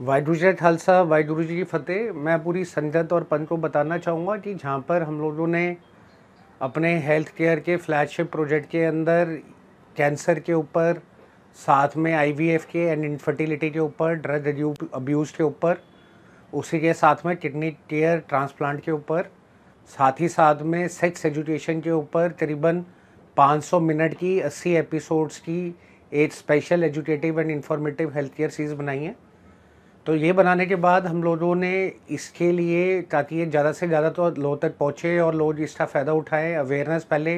वाहगुरु जय खालसा वाहगुरु जी की फ़तेह मैं पूरी संगत और पंथ को बताना चाहूँगा कि जहाँ पर हम लोगों ने अपने हेल्थ केयर के फ्लैगशिप प्रोजेक्ट के अंदर कैंसर के ऊपर साथ में आईवीएफ के एंड इनफर्टिलिटी के ऊपर ड्रग अब्यूज़ के ऊपर उसी के साथ में किडनी केयर ट्रांसप्लांट के ऊपर साथ ही साथ में सेक्स एजुकेशन के ऊपर करीबन 500 मिनट की 80 एपिसोड्स की एक special educative and informative health care series बनाई है तो ये बनाने के बाद हम लोगों ने इसके लिए ताकि ये ज़्यादा से ज़्यादा तो लोगों तक पहुँचे और लोग इसका फ़ायदा उठाएँ अवेयरनेस पहले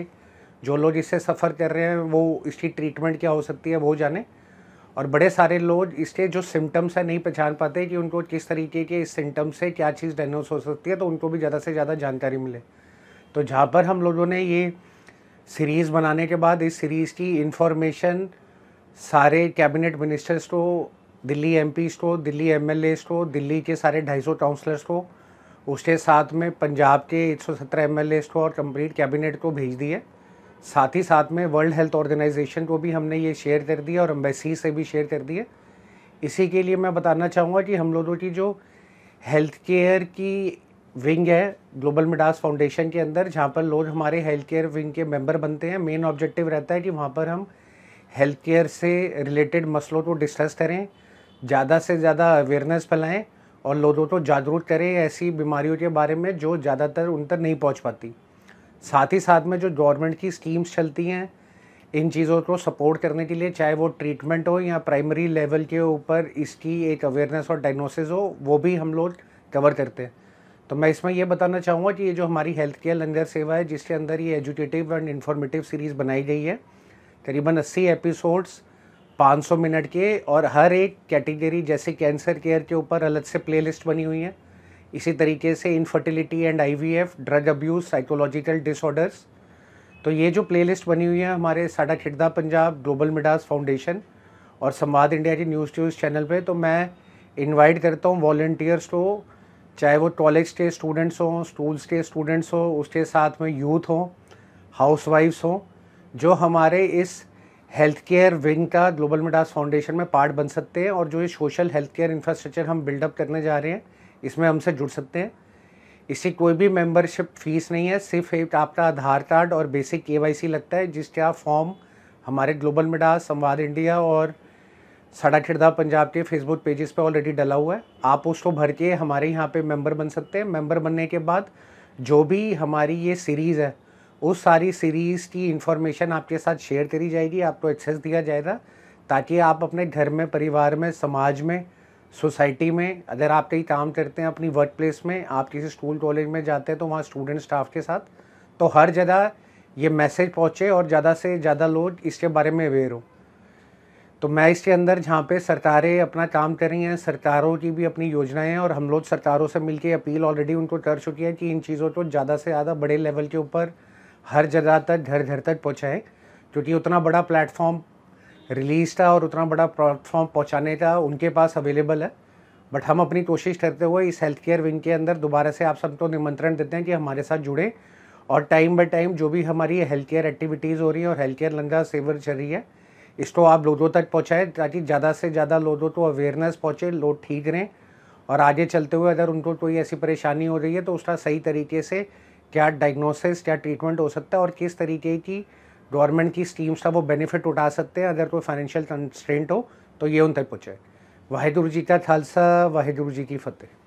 जो लोग इससे सफ़र कर रहे हैं वो इसकी ट्रीटमेंट क्या हो सकती है वो जाने और बड़े सारे लोग इसके जो सिम्टम्स हैं नहीं पहचान पाते कि उनको किस तरीके के इस सिम्टम्स से क्या चीज़ डायग्नोस हो सकती है तो उनको भी ज़्यादा से ज़्यादा जानकारी मिले तो जहाँ पर हम लोगों ने ये सीरीज़ बनाने के बाद इस सीरीज़ की इन्फॉर्मेशन सारे कैबिनेट मिनिस्टर्स को दिल्ली एम को दिल्ली एम एल को दिल्ली के सारे ढाई सौ काउंसलर्स को उसके साथ में पंजाब के एक सौ एम एल एमएलए को और कंप्लीट कैबिनेट को भेज दिए साथ ही साथ में वर्ल्ड हेल्थ ऑर्गेनाइजेशन को भी हमने ये शेयर कर दिया और एम्बेसी से भी शेयर कर दिए इसी के लिए मैं बताना चाहूँगा कि हम लोगों की जो हेल्थ केयर की विंग है ग्लोबल मिडास फाउंडेशन के अंदर जहाँ पर लोग हमारे हेल्थ केयर विंग के मेंबर बनते हैं मेन ऑब्जेक्टिव रहता है कि वहाँ पर हम हेल्थ केयर से रिलेटेड मसलों को डिस्कस करें ज़्यादा से ज़्यादा अवेयरनेस फैलाएं और लोगों को जागरूक करें ऐसी बीमारियों के बारे में जो ज़्यादातर उन तक नहीं पहुंच पाती साथ ही साथ में जो गवर्नमेंट की स्कीम्स चलती हैं इन चीज़ों को सपोर्ट करने के लिए चाहे वो ट्रीटमेंट हो या प्राइमरी लेवल के ऊपर इसकी एक अवेयरनेस और डायग्नोसिस हो वो भी हम लोग कवर करते हैं तो मैं इसमें यह बताना चाहूँगा कि ये जो हमारी हेल्थ केयर लंगर सेवा है जिसके अंदर ये एजुकेटिव एंड इन्फॉर्मेटिव सीरीज़ बनाई गई है करीबन अस्सी एपिसोड्स 500 मिनट के और हर एक कैटेगरी जैसे कैंसर केयर के ऊपर अलग से प्लेलिस्ट बनी हुई है इसी तरीके से infertility and IVF drug abuse psychological disorders तो ये जो प्लेलिस्ट बनी हुई है हमारे Sada Khidda Punjab global Midas foundation और संवाद इंडिया के न्यूज़ ट्यूज़ चैनल पे तो मैं इनवाइट करता हूँ वॉल्टियर्स को चाहे वो कॉलेज के स्टूडेंट्स हों स्कूल्स के स्टूडेंट्स हों उसके साथ में यूथ हों हाउस वाइफ्स हों जो हमारे इस हेल्थ केयर विंग का ग्लोबल मिडास फाउंडेशन में पार्ट बन सकते हैं और जो ये सोशल हेल्थ केयर इंफ्रास्ट्रक्चर हम बिल्डअप करने जा रहे हैं इसमें हमसे जुड़ सकते हैं इसकी कोई भी मेंबरशिप फीस नहीं है सिर्फ एक आपका आधार कार्ड और बेसिक के लगता है जिसके आप फॉर्म हमारे ग्लोबल मिडास संवाद इंडिया और साढ़ा खिरदा पंजाब के फेसबुक पेजेस पे ऑलरेडी डला हुआ है आप उसको भर के हमारे यहाँ पे मेंबर बन सकते हैं मेंबर बनने के बाद जो भी हमारी ये सीरीज़ है उस सारी सीरीज़ की इन्फॉर्मेशन आपके साथ शेयर करी जाएगी आपको एक्सेस दिया जाएगा ताकि आप अपने घर में परिवार में समाज में सोसाइटी में अगर आप कहीं काम करते हैं अपनी वर्क प्लेस में आप किसी स्कूल कॉलेज में जाते हैं तो वहाँ स्टूडेंट स्टाफ के साथ तो हर जगह ये मैसेज पहुँचे और ज़्यादा से ज़्यादा लोग इसके बारे में अवेयर हों तो मैं इसके अंदर जहाँ पे सरकारें अपना काम कर रही हैं सरकारों की भी अपनी योजनाएं हैं और हम लोग सरकारों से मिलकर अपील ऑलरेडी उनको कर चुकी है कि इन चीज़ों को ज़्यादा से ज़्यादा बड़े लेवल के ऊपर हर जगह तक घर घर तक पहुँचाएँ क्योंकि उतना बड़ा प्लेटफॉर्म रिलीज़ था और उतना बड़ा प्लेटफॉर्म पहुँचाने का उनके पास अवेलेबल है बट हम अपनी कोशिश करते हुए इस हेल्थ केयर विंग के अंदर दोबारा से आप सबको निमंत्रण देते हैं कि हमारे साथ जुड़े और टाइम बाई टाइम जो भी हमारी हेल्थ केयर एक्टिविटीज़ हो रही है और हेल्थ केयर लंगा सेवर चल रही है इसको आप लोगों तक पहुँचाएँ ताकि ज़्यादा से ज़्यादा लोगों को अवेयरनेस पहुँचे लोग ठीक रहें और आगे चलते हुए अगर उनको कोई ऐसी परेशानी हो रही है तो उसका सही तरीके से क्या डायग्नोसिस क्या ट्रीटमेंट हो सकता है और किस तरीके की गवर्नमेंट की स्कीम्स का वो बेनिफिट उठा सकते हैं अगर कोई फाइनेंशियल कंस्ट्रेंट हो तो ये उन तक पूछे वाहिगुरु जी का खालसा वाहिगुरु जी की फतेह